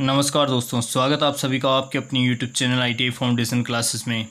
नमस्कार दोस्तों स्वागत आप सभी का आपके अपने YouTube channel I T foundation classes में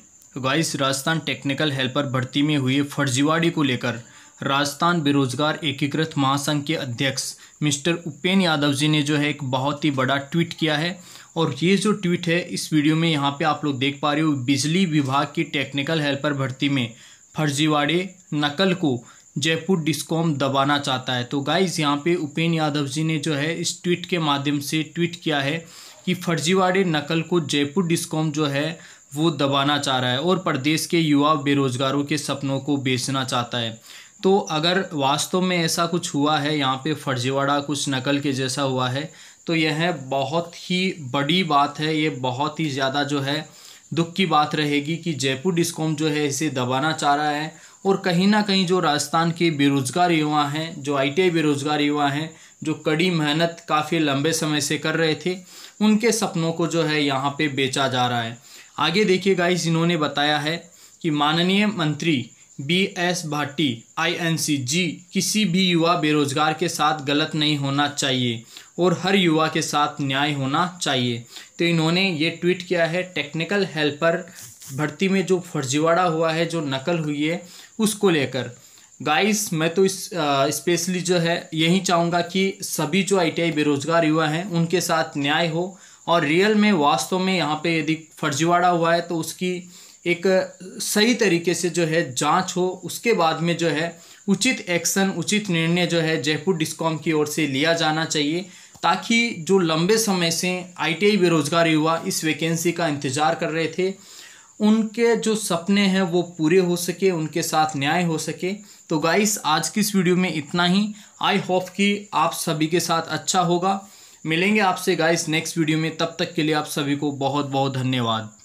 गाइस तो राजस्थान टेक्निकल हेल्पर भर्ती में हुए फर्जीवाड़ी को लेकर राजस्थान बेरोजगार एकीकृत महासंघ के अध्यक्ष मिस्टर उपेन यादव जी ने जो है एक बहुत ही बड़ा ट्वीट किया है और ये जो ट्वीट है इस वीडियो में यहाँ पे आप लोग देख पा रहे हो बिजली विभाग की टेक्निकल हेल्पर भर्ती में फर्जीवाड़े नकल को जयपुर डिस्कॉम दबाना चाहता है तो गाइज यहाँ पे उपेन यादव जी ने जो है इस ट्वीट के माध्यम से ट्वीट किया है कि फर्जीवाड़े नकल को जयपुर डिस्कॉम जो है वो दबाना चाह रहा है और प्रदेश के युवा बेरोजगारों के सपनों को बेचना चाहता है तो अगर वास्तव में ऐसा कुछ हुआ है यहाँ पे फर्जीवाड़ा कुछ नकल के जैसा हुआ है तो यह बहुत ही बड़ी बात है ये बहुत ही ज़्यादा जो है दुख की बात रहेगी कि जयपुर डिस्कॉम जो है इसे दबाना चाह रहा है और कहीं ना कहीं जो राजस्थान के बेरोज़गार युवा हैं जो आई बेरोज़गार युवा हैं जो कड़ी मेहनत काफ़ी लंबे समय से कर रहे थे उनके सपनों को जो है यहाँ पे बेचा जा रहा है आगे देखिए गाइस इन्होंने बताया है कि माननीय मंत्री B S Bhati I N C ji किसी भी युवा बेरोजगार के साथ गलत नहीं होना चाहिए और हर युवा के साथ न्याय होना चाहिए तो इन्होंने ये ट्वीट किया है टेक्निकल हेल्पर भर्ती में जो फर्जीवाड़ा हुआ है जो नकल हुई है उसको लेकर गाइस मैं तो इस स्पेशली जो है यही चाहूँगा कि सभी जो आईटीआई बेरोजगार युवा हैं उनके साथ न्याय हो और रियल में वास्तव में यहाँ पे यदि फर्जीवाड़ा हुआ है तो उसकी एक सही तरीके से जो है जांच हो उसके बाद में जो है उचित एक्शन उचित निर्णय जो है जयपुर डिस्कॉम की ओर से लिया जाना चाहिए ताकि जो लंबे समय से आईटीआई बेरोजगार युवा इस वैकेंसी का इंतज़ार कर रहे थे उनके जो सपने हैं वो पूरे हो सके उनके साथ न्याय हो सके तो गाइस आज की इस वीडियो में इतना ही आई होप कि आप सभी के साथ अच्छा होगा मिलेंगे आपसे गाइस नेक्स्ट वीडियो में तब तक के लिए आप सभी को बहुत बहुत धन्यवाद